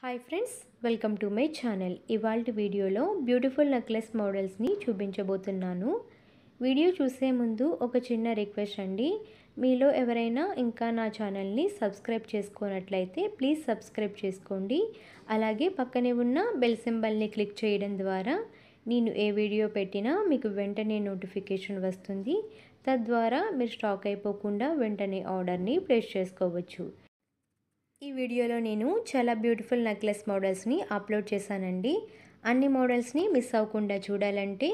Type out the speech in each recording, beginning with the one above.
hi friends welcome to my channel ఇవాళ వీడియోలో beautiful necklace మోడల్స్ని చూపించబోతున్నాను వీడియో చూసే ముందు ఒక చిన్న రిక్వెస్ట్ అండి మీలో ఎవరైనా ఇంకా నా ఛానల్ని సబ్స్క్రైబ్ చేసుకోనట్లయితే ప్లీజ్ సబ్స్క్రైబ్ చేసుకోండి అలాగే పక్కనే ఉన్న బెల్ సింబల్ని క్లిక్ చేయడం ద్వారా నేను ఏ వీడియో పెట్టినా మీకు వెంటనే నోటిఫికేషన్ వస్తుంది తద్వారా మీరు స్టాక్ అయిపోకుండా వెంటనే ఆర్డర్ని ప్లేస్ చేసుకోవచ్చు ఈ వీడియోలో నేను చాలా బ్యూటిఫుల్ నెక్లెస్ మోడల్స్ని అప్లోడ్ చేశానండి అన్ని మోడల్స్ని మిస్ అవ్వకుండా చూడాలంటే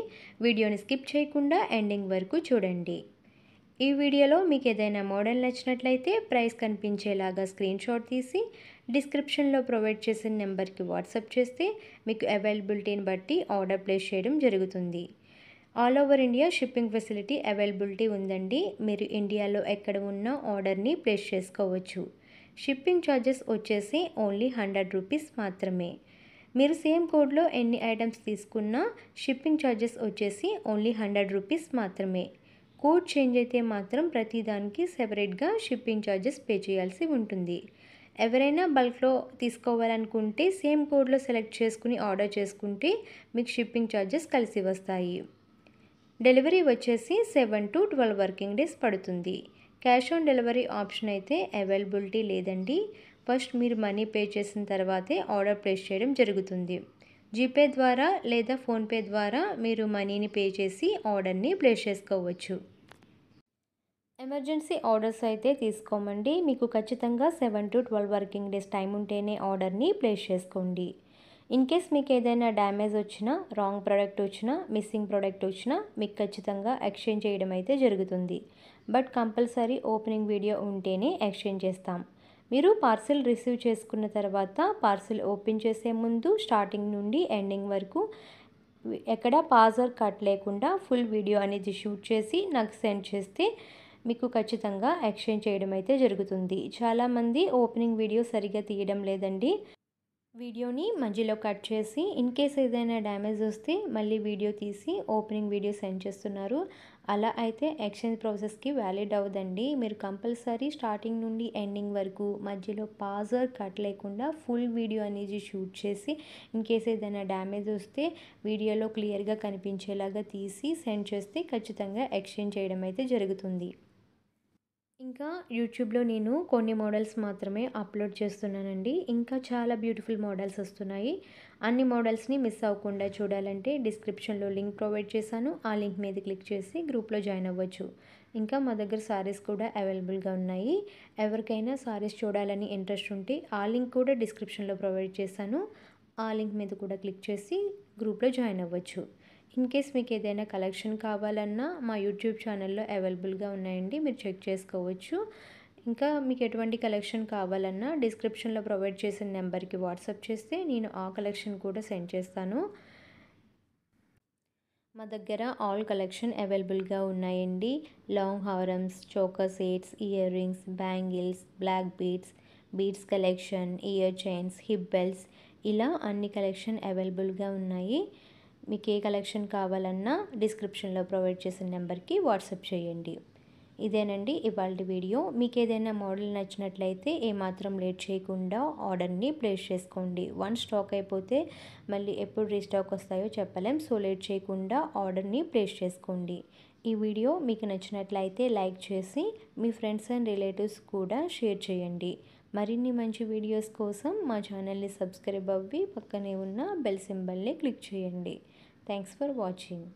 వీడియోని స్కిప్ చేయకుండా ఎండింగ్ వరకు చూడండి ఈ వీడియోలో మీకు ఏదైనా మోడల్ నచ్చినట్లయితే ప్రైస్ కనిపించేలాగా స్క్రీన్ షాట్ తీసి డిస్క్రిప్షన్లో ప్రొవైడ్ చేసిన నెంబర్కి వాట్సాప్ చేస్తే మీకు అవైలబిలిటీని బట్టి ఆర్డర్ ప్లేస్ చేయడం జరుగుతుంది all over India shipping facility availability ఉందండి మీరు ఇండియాలో ఎక్కడ ఉన్న ఆర్డర్ని ప్లేస్ చేసుకోవచ్చు షిప్పింగ్ ఛార్జెస్ వచ్చేసి ఓన్లీ హండ్రెడ్ రూపీస్ మాత్రమే మీరు సేమ్ కోడ్లో ఎన్ని ఐటమ్స్ తీసుకున్నా షిప్పింగ్ ఛార్జెస్ వచ్చేసి ఓన్లీ హండ్రెడ్ రూపీస్ మాత్రమే కోడ్ చేంజ్ అయితే మాత్రం ప్రతిదానికి సెపరేట్గా షిప్పింగ్ ఛార్జెస్ పే చేయాల్సి ఉంటుంది ఎవరైనా బల్క్లో తీసుకోవాలనుకుంటే సేమ్ కోడ్లో సెలెక్ట్ చేసుకుని ఆర్డర్ చేసుకుంటే మీకు షిప్పింగ్ ఛార్జెస్ కలిసి వస్తాయి డెలివరీ వచ్చేసి seven to twelve working days పడుతుంది క్యాష్ ఆన్ డెలివరీ ఆప్షన్ అయితే అవైలబిలిటీ లేదండి ఫస్ట్ మీరు మనీ పే చేసిన తర్వాతే ఆర్డర్ ప్లేస్ చేయడం జరుగుతుంది జీపే ద్వారా లేదా ఫోన్పే ద్వారా మీరు మనీని పే చేసి ఆర్డర్ని ప్లేస్ చేసుకోవచ్చు ఎమర్జెన్సీ ఆర్డర్స్ అయితే తీసుకోమండి మీకు ఖచ్చితంగా seven to twelve working days time ఉంటేనే ఆర్డర్ని ప్లేస్ చేసుకోండి ఇన్ కేస్ మీకు ఏదైనా డ్యామేజ్ వచ్చినా రాంగ్ ప్రోడక్ట్ వచ్చినా మిస్సింగ్ ప్రోడక్ట్ వచ్చినా మీకు ఖచ్చితంగా ఎక్స్చేంజ్ చేయడం అయితే జరుగుతుంది బట్ కంపల్సరీ ఓపెనింగ్ వీడియో ఉంటేనే ఎక్స్చేంజ్ చేస్తాం మీరు పార్సిల్ రిసీవ్ చేసుకున్న తర్వాత పార్సిల్ ఓపెన్ చేసే ముందు స్టార్టింగ్ నుండి ఎండింగ్ వరకు ఎక్కడ పాజర్ కట్ లేకుండా ఫుల్ వీడియో అనేది షూట్ చేసి నాకు సెండ్ చేస్తే మీకు ఖచ్చితంగా ఎక్స్చేంజ్ చేయడం అయితే జరుగుతుంది చాలామంది ఓపెనింగ్ వీడియో సరిగ్గా తీయడం లేదండి వీడియోని మధ్యలో కట్ చేసి ఇన్ కేస్ ఏదైనా డ్యామేజ్ వస్తే మళ్ళీ వీడియో తీసి ఓపెనింగ్ వీడియో సెండ్ చేస్తున్నారు అలా అయితే ఎక్స్చేంజ్ ప్రాసెస్కి వ్యాలిడ్ అవ్వదండి మీరు కంపల్సరీ స్టార్టింగ్ నుండి ఎండింగ్ వరకు మధ్యలో పాజ్ కట్ లేకుండా ఫుల్ వీడియో అనేది షూట్ చేసి ఇన్ కేస్ ఏదైనా డ్యామేజ్ వస్తే వీడియోలో క్లియర్గా కనిపించేలాగా తీసి సెండ్ చేస్తే ఖచ్చితంగా ఎక్స్చేంజ్ చేయడం అయితే జరుగుతుంది ఇంకా యూట్యూబ్లో నేను కొన్ని మోడల్స్ మాత్రమే అప్లోడ్ చేస్తున్నానండి ఇంకా చాలా బ్యూటిఫుల్ మోడల్స్ వస్తున్నాయి అన్ని మోడల్స్ని మిస్ అవ్వకుండా చూడాలంటే డిస్క్రిప్షన్లో లింక్ ప్రొవైడ్ చేశాను ఆ లింక్ మీద క్లిక్ చేసి గ్రూప్లో జాయిన్ అవ్వచ్చు ఇంకా మా దగ్గర సారీస్ కూడా అవైలబుల్గా ఉన్నాయి ఎవరికైనా సారీస్ చూడాలని ఇంట్రెస్ట్ ఉంటే ఆ లింక్ కూడా డిస్క్రిప్షన్లో ప్రొవైడ్ చేశాను ఆ లింక్ మీద కూడా క్లిక్ చేసి గ్రూప్లో జాయిన్ అవ్వచ్చు ఇన్ కేస్ మీకు ఏదైనా కలెక్షన్ కావాలన్నా మా యూట్యూబ్ ఛానల్లో అవైలబుల్గా ఉన్నాయండి మీరు చెక్ చేసుకోవచ్చు ఇంకా మీకు ఎటువంటి కలెక్షన్ కావాలన్నా డిస్క్రిప్షన్లో ప్రొవైడ్ చేసిన నెంబర్కి వాట్సాప్ చేస్తే నేను ఆ కలెక్షన్ కూడా సెండ్ చేస్తాను మా దగ్గర ఆల్ కలెక్షన్ అవైలబుల్గా ఉన్నాయండి లాంగ్ హారమ్స్ choker sets ear rings bangles black beads beads collection ear chains హిబ్బెల్స్ ఇలా అన్ని కలెక్షన్ అవైలబుల్గా ఉన్నాయి మీకు ఏ కలెక్షన్ కావాలన్నా డిస్క్రిప్షన్లో ప్రొవైడ్ చేసిన నెంబర్కి వాట్సాప్ చేయండి ఇదేనండి ఇవాళ వీడియో మీకు ఏదైనా మోడల్ నచ్చినట్లయితే ఏమాత్రం లేట్ చేయకుండా ఆర్డర్ని ప్లేస్ చేసుకోండి వన్ స్టాక్ అయిపోతే మళ్ళీ ఎప్పుడు రీస్టాక్ వస్తాయో చెప్పలేం సో లేట్ చేయకుండా ఆర్డర్ని ప్లేస్ చేసుకోండి ఈ వీడియో మీకు నచ్చినట్లయితే లైక్ చేసి మీ ఫ్రెండ్స్ అండ్ రిలేటివ్స్ కూడా షేర్ చేయండి మరిన్ని మంచి వీడియోస్ కోసం మా ఛానల్ని సబ్స్క్రైబ్ అవ్వి పక్కనే ఉన్న బెల్ సింబల్ని క్లిక్ చేయండి థ్యాంక్స్ ఫర్ వాచింగ్